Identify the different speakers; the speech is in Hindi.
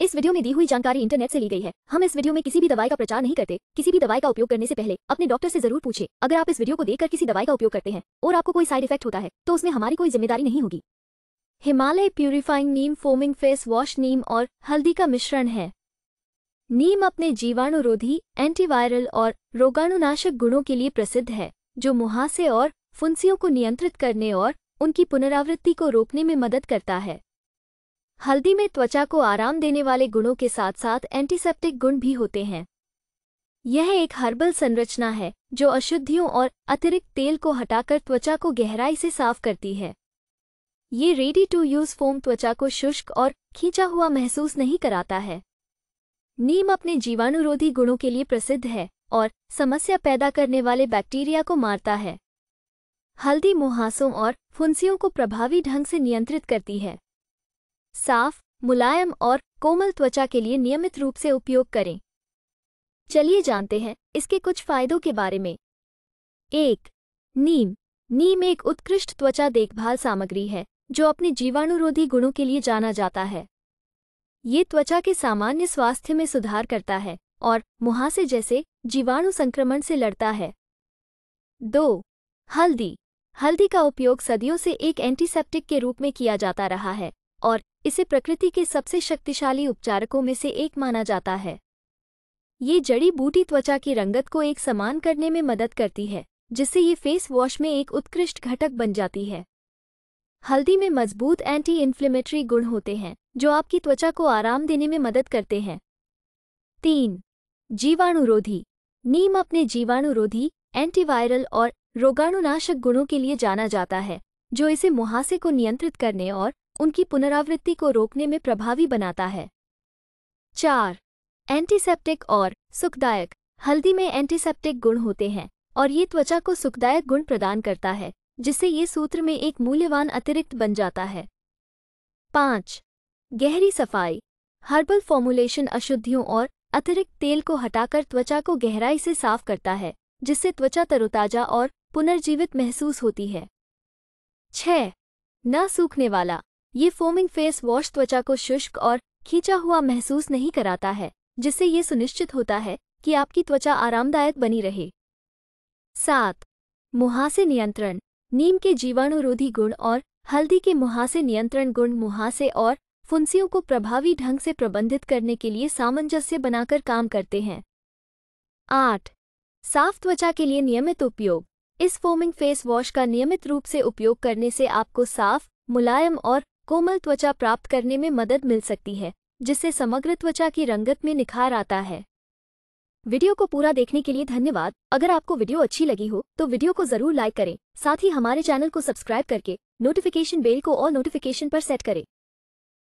Speaker 1: इस वीडियो में दी हुई जानकारी इंटरनेट से ली गई है हम इस वीडियो में किसी भी दवाई का प्रचार नहीं करते किसी भी दवाई का उपयोग करने से पहले अपने डॉक्टर से जरूर पूछे अगर आप इस वीडियो को देखकर किसी दवाई का उपयोग करते हैं और आपको कोई साइड इफेक्ट होता है तो उसमें हमारी कोई जिम्मेदारी नहीं होगी Himalaya purifying neem foaming face wash नीम और हल्दी का मिश्रण है नीम अपने जीवाणुरोधी एंटीवायरल और रोगाणुनाशक गुणों के लिए प्रसिद्ध है जो मुहासे और फुंसियों को नियंत्रित करने और उनकी पुनरावृत्ति को रोकने में मदद करता है हल्दी में त्वचा को आराम देने वाले गुणों के साथ साथ एंटीसेप्टिक गुण भी होते हैं यह एक हर्बल संरचना है जो अशुद्धियों और अतिरिक्त तेल को हटाकर त्वचा को गहराई से साफ करती है ये रेडी टू यूज़ फोम त्वचा को शुष्क और खींचा हुआ महसूस नहीं कराता है नीम अपने जीवाणुरोधी गुणों के लिए प्रसिद्ध है और समस्या पैदा करने वाले बैक्टीरिया को मारता है हल्दी मुहासों और फुंसियों को प्रभावी ढंग से नियंत्रित करती है साफ मुलायम और कोमल त्वचा के लिए नियमित रूप से उपयोग करें चलिए जानते हैं इसके कुछ फायदों के बारे में एक नीम नीम एक उत्कृष्ट त्वचा देखभाल सामग्री है जो अपने जीवाणुरोधी गुणों के लिए जाना जाता है ये त्वचा के सामान्य स्वास्थ्य में सुधार करता है और मुहासे जैसे जीवाणु संक्रमण से लड़ता है दो हल्दी हल्दी का उपयोग सदियों से एक एंटीसेप्टिक के रूप में किया जाता रहा है और इसे प्रकृति के सबसे शक्तिशाली उपचारकों में से एक माना जाता है ये जड़ी बूटी त्वचा की रंगत को एक समान करने में मदद करती है जिससे ये फेस वॉश में एक उत्कृष्ट घटक बन जाती है हल्दी में मजबूत एंटी इन्फ्लेमेटरी गुण होते हैं जो आपकी त्वचा को आराम देने में मदद करते हैं तीन जीवाणुरोधी नीम अपने जीवाणुरोधी एंटीवायरल और रोगाणुनाशक गुणों के लिए जाना जाता है जो इसे मुहासे को नियंत्रित करने और उनकी पुनरावृत्ति को रोकने में प्रभावी बनाता है चार एंटीसेप्टिक और सुखदायक हल्दी में एंटीसेप्टिक गुण होते हैं और ये त्वचा को सुखदायक गुण प्रदान करता है जिससे ये सूत्र में एक मूल्यवान अतिरिक्त बन जाता है पाँच गहरी सफाई हर्बल फॉर्मुलेशन अशुद्धियों और अतिरिक्त तेल को हटाकर त्वचा को गहराई से साफ करता है जिससे त्वचा तरोताजा और पुनर्जीवित महसूस होती है छ न सूखने वाला ये फोमिंग फेस वॉश त्वचा को शुष्क और खींचा हुआ महसूस नहीं कराता है जिससे ये सुनिश्चित होता है कि आपकी त्वचा आरामदायक बनी रहे सात मुहासे नियंत्रण नीम के जीवाणुरोधी गुण और हल्दी के मुहासे नियंत्रण गुण मुहासे और फुंसियों को प्रभावी ढंग से प्रबंधित करने के लिए सामंजस्य बनाकर काम करते हैं आठ साफ त्वचा के लिए नियमित उपयोग इस फोमिंग फेस वॉश का नियमित रूप से उपयोग करने से आपको साफ मुलायम और कोमल त्वचा प्राप्त करने में मदद मिल सकती है जिससे समग्र त्वचा की रंगत में निखार आता है वीडियो को पूरा देखने के लिए धन्यवाद अगर आपको वीडियो अच्छी लगी हो तो वीडियो को जरूर लाइक करें साथ ही हमारे चैनल को सब्सक्राइब करके नोटिफिकेशन बेल को और नोटिफिकेशन पर सेट करें